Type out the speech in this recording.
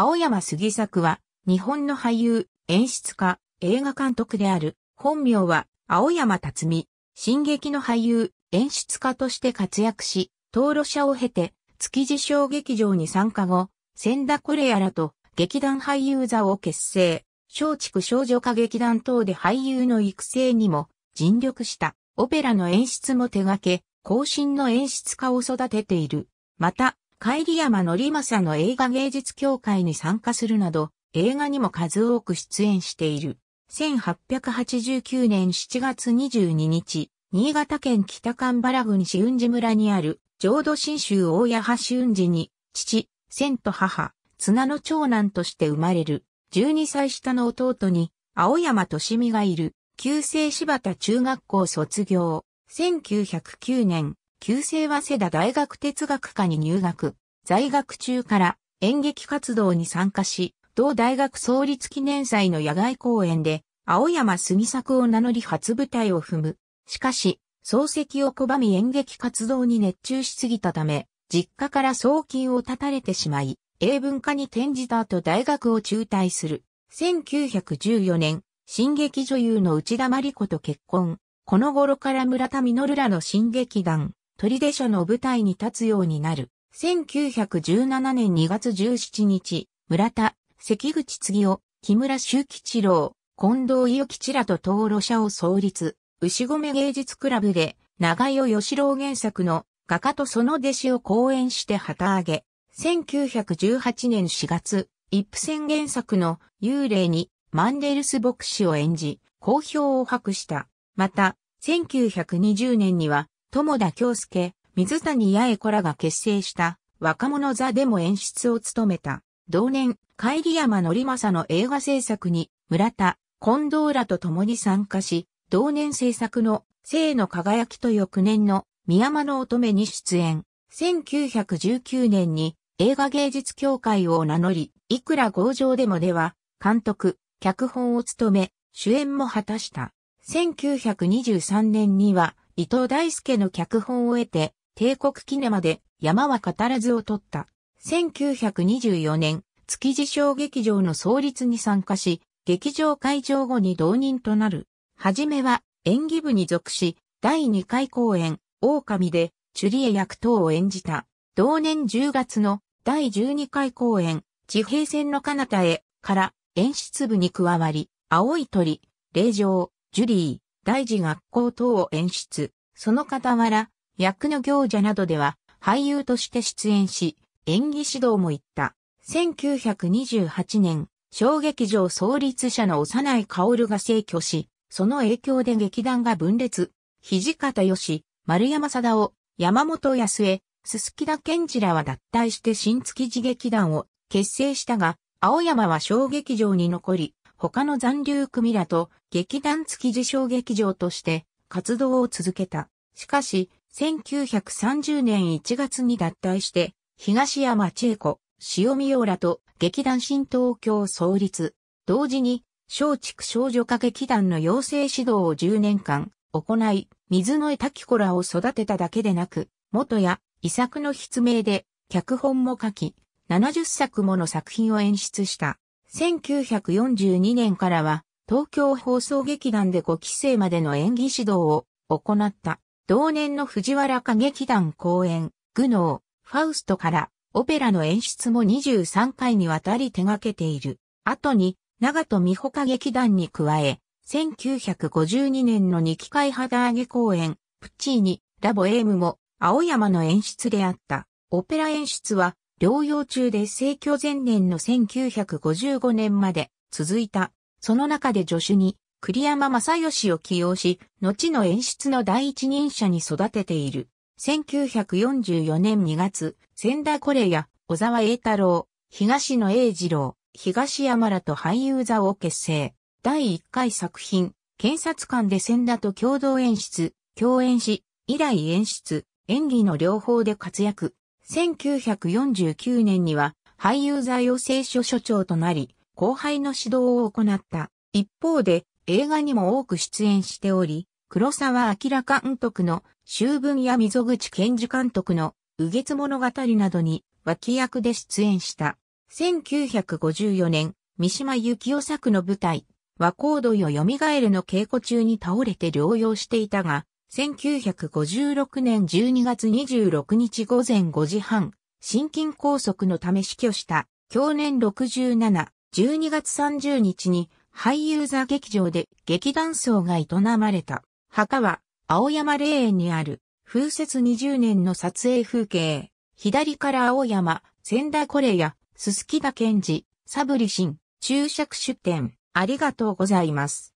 青山杉作は、日本の俳優、演出家、映画監督である、本名は、青山達美、進撃の俳優、演出家として活躍し、登録者を経て、築地小劇場に参加後、千田コレアらと劇団俳優座を結成、松竹少女歌劇団等で俳優の育成にも尽力した、オペラの演出も手掛け、後進の演出家を育てている。また、帰り山のりまさの映画芸術協会に参加するなど、映画にも数多く出演している。1889年7月22日、新潟県北神原郡市雲寺村にある、浄土真宗大谷橋雲寺に、父、千と母、綱の長男として生まれる、12歳下の弟に、青山し美がいる、旧姓柴田中学校卒業、1909年、旧制は瀬田大学哲学科に入学。在学中から演劇活動に参加し、同大学創立記念祭の野外公演で、青山杉作を名乗り初舞台を踏む。しかし、漱石を拒み演劇活動に熱中しすぎたため、実家から送金を断たれてしまい、英文化に転じた後大学を中退する。1914年、新劇女優の内田真理子と結婚。この頃から村田実らの新劇団、出所の舞台に立つようになる。1917年2月17日、村田、関口次を、木村修吉郎、近藤伊予吉らと登路者を創立、牛込芸術クラブで、長代義郎原作の画家とその弟子を講演して旗揚げ、1918年4月、一夫宣原作の幽霊にマンデルス牧師を演じ、好評を博した。また、1920年には友田京介、水谷八重子らが結成した若者座でも演出を務めた。同年、帰り山則さの映画制作に村田、近藤らと共に参加し、同年制作の生の輝きと翌年の宮間の乙女に出演。1919年に映画芸術協会を名乗り、いくら強情でもでは、監督、脚本を務め、主演も果たした。1923年には、伊藤大輔の脚本を得て、帝国キネマで山は語らずを取った。1924年、築地小劇場の創立に参加し、劇場会場後に同人となる。はじめは演技部に属し、第2回公演、狼で、チュリエ役等を演じた。同年10月の第12回公演、地平線の彼方へ、から演出部に加わり、青い鳥、霊場、ジュリー、大事学校等を演出、その傍ら、役の行者などでは俳優として出演し、演技指導も行った。1928年、小劇場創立者の幼い薫が逝去し、その影響で劇団が分裂。土方義、丸山貞夫、山本康江、鈴木田健二らは脱退して新築地劇団を結成したが、青山は小劇場に残り、他の残留組らと劇団付き自称劇場として活動を続けた。しかし、1930年1月に脱退して、東山千恵子、塩見洋らと劇団新東京創立。同時に、松竹少女化劇団の養成指導を10年間行い、水野江滝子らを育てただけでなく、元や遺作の筆名で脚本も書き、70作もの作品を演出した。1942年からは、東京放送劇団で5期生までの演技指導を行った。同年の藤原歌劇団公演、グノー、ファウストから、オペラの演出も23回にわたり手掛けている。後に、長戸美穂歌劇団に加え、1952年の2機会肌上げ公演、プッチーニ、ラボエームも、青山の演出であった。オペラ演出は、療養中で成教前年の1955年まで続いた。その中で助手に栗山正義を起用し、後の演出の第一人者に育てている。1944年2月、千田コレや小沢栄太郎、東野栄二郎、東山らと俳優座を結成。第1回作品、検察官で千田と共同演出、共演し、以来演出、演技の両方で活躍。1949年には俳優座養成所所長となり、後輩の指導を行った。一方で映画にも多く出演しており、黒沢明監督の秋分や溝口健二監督の右月物語などに脇役で出演した。1954年、三島由紀夫作の舞台、和光土よ蘇るの稽古中に倒れて療養していたが、1956年12月26日午前5時半、心筋梗塞のため死去した、去年67、12月30日に、俳優座劇場で劇団葬が営まれた。墓は、青山霊園にある、風雪20年の撮影風景。左から青山、千田コレや、すすきだ治、サブリシン、注釈出展、ありがとうございます。